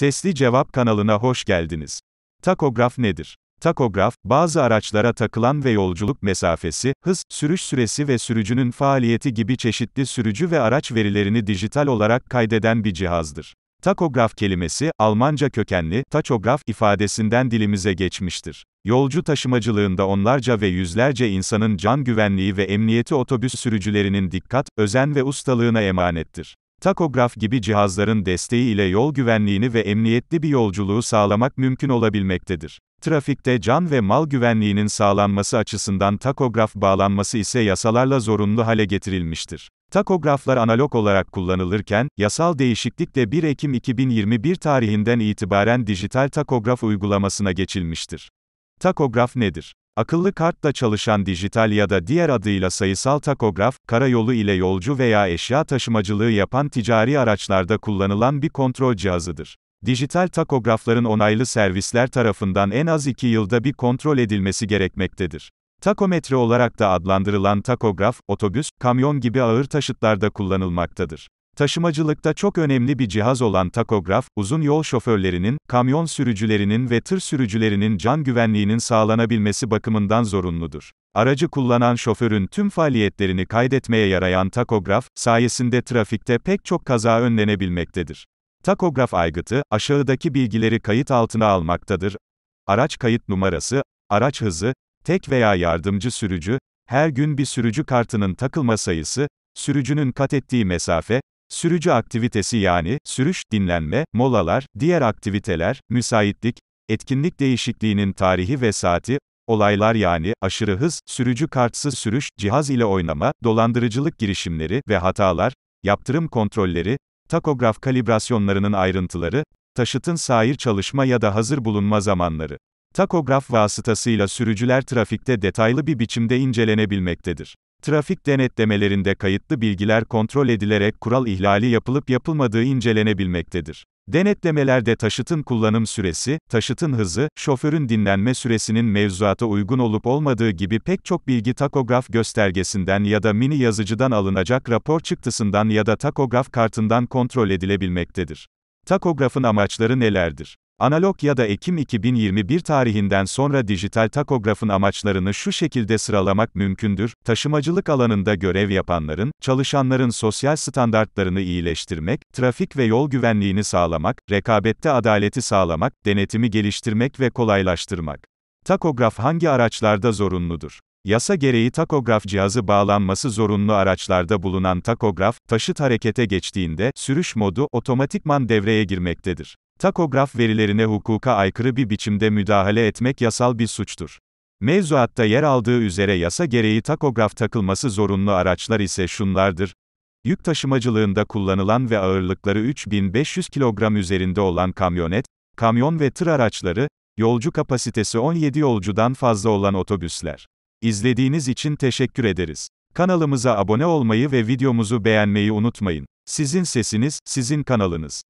Sesli Cevap kanalına hoş geldiniz. Takograf nedir? Takograf, bazı araçlara takılan ve yolculuk mesafesi, hız, sürüş süresi ve sürücünün faaliyeti gibi çeşitli sürücü ve araç verilerini dijital olarak kaydeden bir cihazdır. Takograf kelimesi, Almanca kökenli, taçograf ifadesinden dilimize geçmiştir. Yolcu taşımacılığında onlarca ve yüzlerce insanın can güvenliği ve emniyeti otobüs sürücülerinin dikkat, özen ve ustalığına emanettir. Takograf gibi cihazların desteği ile yol güvenliğini ve emniyetli bir yolculuğu sağlamak mümkün olabilmektedir. Trafikte can ve mal güvenliğinin sağlanması açısından takograf bağlanması ise yasalarla zorunlu hale getirilmiştir. Takograflar analog olarak kullanılırken, yasal değişiklikle 1 Ekim 2021 tarihinden itibaren dijital takograf uygulamasına geçilmiştir. Takograf nedir? Akıllı kartla çalışan dijital ya da diğer adıyla sayısal takograf, karayolu ile yolcu veya eşya taşımacılığı yapan ticari araçlarda kullanılan bir kontrol cihazıdır. Dijital takografların onaylı servisler tarafından en az 2 yılda bir kontrol edilmesi gerekmektedir. Takometre olarak da adlandırılan takograf, otobüs, kamyon gibi ağır taşıtlarda kullanılmaktadır. Taşımacılıkta çok önemli bir cihaz olan takograf, uzun yol şoförlerinin, kamyon sürücülerinin ve tır sürücülerinin can güvenliğinin sağlanabilmesi bakımından zorunludur. Aracı kullanan şoförün tüm faaliyetlerini kaydetmeye yarayan takograf, sayesinde trafikte pek çok kaza önlenebilmektedir. Takograf aygıtı, aşağıdaki bilgileri kayıt altına almaktadır. Araç kayıt numarası, araç hızı, tek veya yardımcı sürücü, her gün bir sürücü kartının takılma sayısı, sürücünün kat ettiği mesafe, Sürücü aktivitesi yani, sürüş, dinlenme, molalar, diğer aktiviteler, müsaitlik, etkinlik değişikliğinin tarihi ve saati, olaylar yani, aşırı hız, sürücü kartsız sürüş, cihaz ile oynama, dolandırıcılık girişimleri ve hatalar, yaptırım kontrolleri, takograf kalibrasyonlarının ayrıntıları, taşıtın sair çalışma ya da hazır bulunma zamanları. Takograf vasıtasıyla sürücüler trafikte detaylı bir biçimde incelenebilmektedir. Trafik denetlemelerinde kayıtlı bilgiler kontrol edilerek kural ihlali yapılıp yapılmadığı incelenebilmektedir. Denetlemelerde taşıtın kullanım süresi, taşıtın hızı, şoförün dinlenme süresinin mevzuata uygun olup olmadığı gibi pek çok bilgi takograf göstergesinden ya da mini yazıcıdan alınacak rapor çıktısından ya da takograf kartından kontrol edilebilmektedir. Takografın amaçları nelerdir? Analog ya da Ekim 2021 tarihinden sonra dijital takografın amaçlarını şu şekilde sıralamak mümkündür. Taşımacılık alanında görev yapanların, çalışanların sosyal standartlarını iyileştirmek, trafik ve yol güvenliğini sağlamak, rekabette adaleti sağlamak, denetimi geliştirmek ve kolaylaştırmak. Takograf hangi araçlarda zorunludur? Yasa gereği takograf cihazı bağlanması zorunlu araçlarda bulunan takograf, taşıt harekete geçtiğinde, sürüş modu, otomatikman devreye girmektedir. Takograf verilerine hukuka aykırı bir biçimde müdahale etmek yasal bir suçtur. Mevzuatta yer aldığı üzere yasa gereği takograf takılması zorunlu araçlar ise şunlardır. Yük taşımacılığında kullanılan ve ağırlıkları 3500 kilogram üzerinde olan kamyonet, kamyon ve tır araçları, yolcu kapasitesi 17 yolcudan fazla olan otobüsler. İzlediğiniz için teşekkür ederiz. Kanalımıza abone olmayı ve videomuzu beğenmeyi unutmayın. Sizin sesiniz, sizin kanalınız.